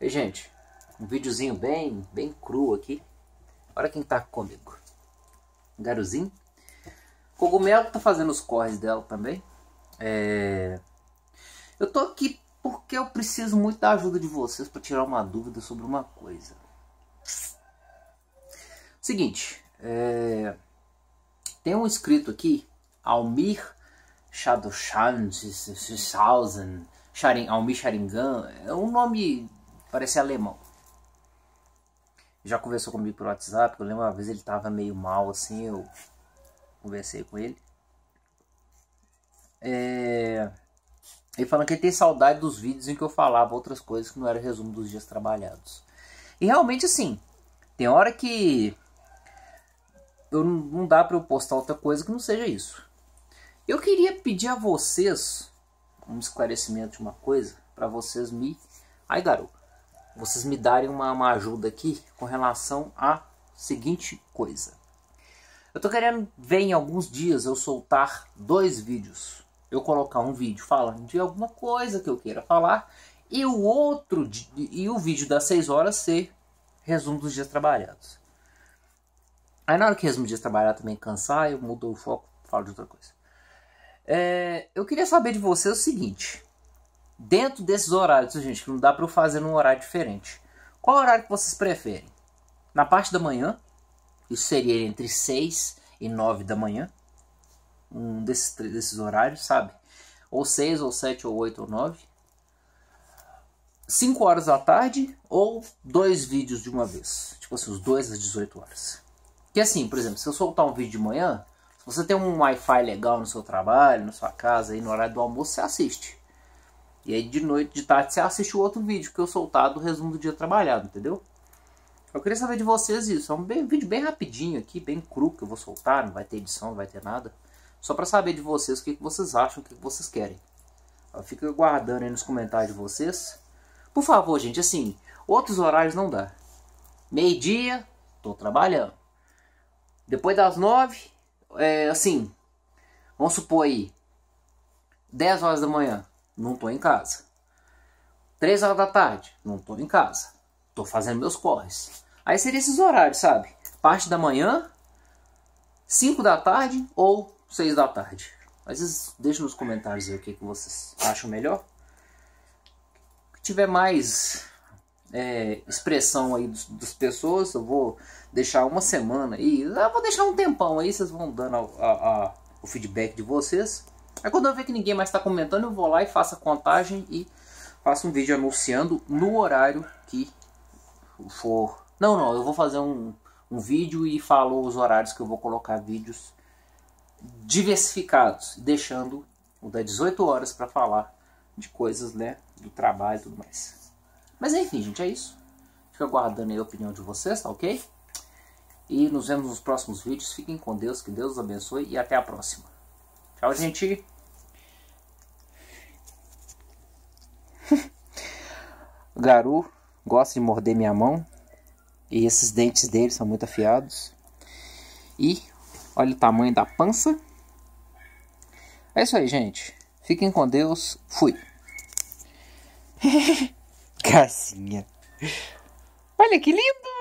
E, gente, um videozinho bem, bem cru aqui. Olha quem tá comigo. Garuzinho. Cogumelo tá fazendo os corres dela também. É... Eu tô aqui porque eu preciso muito da ajuda de vocês para tirar uma dúvida sobre uma coisa. Seguinte, é... tem um escrito aqui, Almir Shadowshan, Almir Sharingan, é um nome Parece alemão. Já conversou comigo por WhatsApp, eu lembro uma vez ele tava meio mal assim, eu conversei com ele. É... Ele falando que ele tem saudade dos vídeos em que eu falava outras coisas que não era resumo dos dias trabalhados. E realmente assim, tem hora que eu não dá para eu postar outra coisa que não seja isso. Eu queria pedir a vocês um esclarecimento de uma coisa para vocês me. Ai, garoto vocês me darem uma, uma ajuda aqui com relação à seguinte coisa. Eu tô querendo ver em alguns dias eu soltar dois vídeos. Eu colocar um vídeo falando de alguma coisa que eu queira falar e o outro e o vídeo das 6 horas ser resumo dos dias trabalhados. Aí na hora que resumo dos dias trabalhados também cansar, eu mudo o foco, falo de outra coisa. É, eu queria saber de vocês o seguinte: dentro desses horários, gente, que não dá para eu fazer num horário diferente. Qual horário que vocês preferem? Na parte da manhã, isso seria entre 6 e 9 da manhã, um desses, desses horários, sabe? Ou 6, ou 7, ou 8, ou 9. 5 horas da tarde ou dois vídeos de uma vez. Tipo assim, os dois às 18 horas. Que assim, por exemplo, se eu soltar um vídeo de manhã, se você tem um Wi-Fi legal no seu trabalho, na sua casa, aí no horário do almoço, você assiste. E aí de noite, de tarde, você assiste o outro vídeo que eu soltar do resumo do dia trabalhado, entendeu? Eu queria saber de vocês isso. É um bem, vídeo bem rapidinho aqui, bem cru que eu vou soltar, não vai ter edição, não vai ter nada. Só para saber de vocês o que, que vocês acham, o que, que vocês querem. Eu fico aguardando aí nos comentários de vocês. Por favor, gente, assim, outros horários não dá. Meio-dia, tô trabalhando. Depois das nove, é, assim, vamos supor aí, dez horas da manhã, não tô em casa. Três horas da tarde, não tô em casa. Tô fazendo meus corres. Aí seria esses horários, sabe? Parte da manhã, 5 da tarde ou 6 da tarde. Às vezes deixa nos comentários aí o que, que vocês acham melhor. Que tiver mais é, expressão aí dos, das pessoas, eu vou deixar uma semana aí. Eu vou deixar um tempão aí, vocês vão dando a, a, a, o feedback de vocês. Aí quando eu ver que ninguém mais está comentando, eu vou lá e faço a contagem e faço um vídeo anunciando no horário que for. Não, não, eu vou fazer um, um vídeo e falo os horários que eu vou colocar vídeos diversificados, deixando o da 18 horas para falar de coisas, né, do trabalho e tudo mais. Mas enfim, gente, é isso. Fico aguardando a opinião de vocês, tá ok? E nos vemos nos próximos vídeos. Fiquem com Deus, que Deus os abençoe e até a próxima. Tchau, gente! garu gosta de morder minha mão. E esses dentes dele são muito afiados. E olha o tamanho da pança. É isso aí, gente. Fiquem com Deus. Fui. Casinha. Olha que lindo!